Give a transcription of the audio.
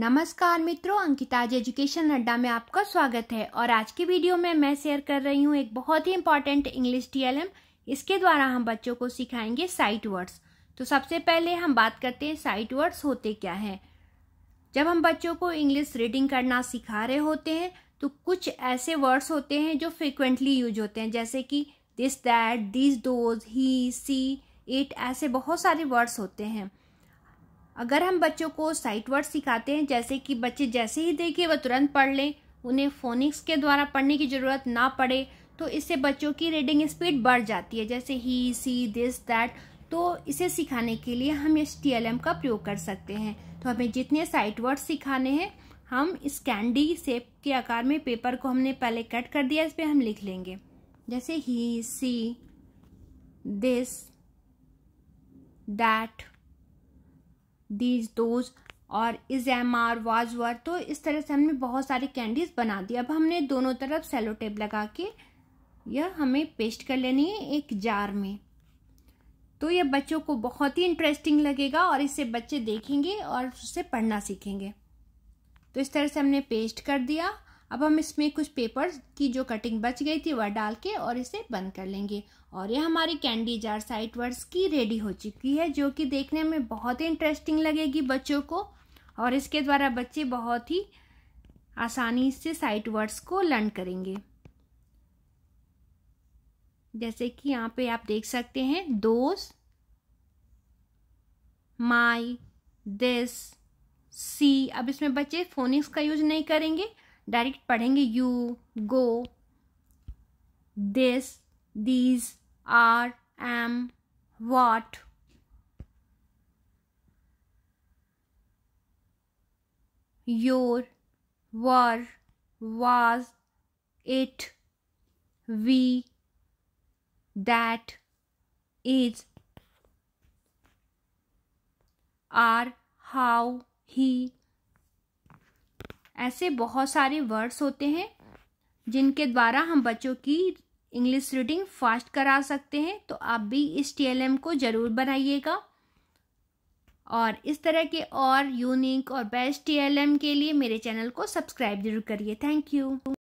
नमस्कार मित्रों अंकिताज एजुकेशन अड्डा में आपका स्वागत है और आज की वीडियो में मैं शेयर कर रही हूँ एक बहुत ही इंपॉर्टेंट इंग्लिश टीएलएम इसके द्वारा हम बच्चों को सिखाएंगे साइट वर्ड्स तो सबसे पहले हम बात करते हैं साइट वर्ड्स होते क्या हैं जब हम बच्चों को इंग्लिश रीडिंग करना सिखा रहे होते हैं तो कुछ ऐसे वर्ड्स होते हैं जो फ्रिक्वेंटली यूज होते हैं जैसे कि this that this those he she it ऐसे बहुत सारे वर्ड्स होते हैं अगर हम बच्चों को साइट वर्ड सिखाते हैं जैसे कि बच्चे जैसे ही देखें वह तुरंत पढ़ लें उन्हें फोनिक्स के द्वारा पढ़ने की ज़रूरत ना पड़े तो इससे बच्चों की रीडिंग स्पीड बढ़ जाती है जैसे ही सी दिस दैट तो इसे सिखाने के लिए हम इस टी का प्रयोग कर सकते हैं तो हमें जितने साइट वर्ड सिखाने हैं हम इस कैंडी सेप के आकार में पेपर को हमने पहले कट कर दिया इस पर हम लिख लेंगे जैसे he she this that these those और is am are was were तो इस तरह से हमने बहुत सारी कैंडीज बना दी अब हमने दोनों तरफ सेलो टेप लगा के यह हमें पेस्ट कर लेनी है एक जार में तो यह बच्चों को बहुत ही इंटरेस्टिंग लगेगा और इससे बच्चे देखेंगे और उससे पढ़ना सीखेंगे तो इस तरह से हमने पेस्ट कर दिया अब हम इसमें कुछ पेपर की जो कटिंग बच गई थी वह डाल के और इसे बंद कर लेंगे और ये हमारी कैंडी जार साइट वर्ड्स की रेडी हो चुकी है जो कि देखने में बहुत ही इंटरेस्टिंग लगेगी बच्चों को और इसके द्वारा बच्चे बहुत ही आसानी से साइट वर्ड्स को लर्न करेंगे जैसे कि यहाँ पे आप देख सकते हैं दोस्त माई दिस सी अब इसमें बच्चे फोनिक्स का यूज नहीं करेंगे डायरेक्ट पढ़ेंगे you go this these are am what your were was it we that is are how he ऐसे बहुत सारे वर्ड्स होते हैं जिनके द्वारा हम बच्चों की इंग्लिश रीडिंग फास्ट करा सकते हैं तो आप भी इस टी को ज़रूर बनाइएगा और इस तरह के और यूनिक और बेस्ट टी के लिए मेरे चैनल को सब्सक्राइब जरूर करिए थैंक यू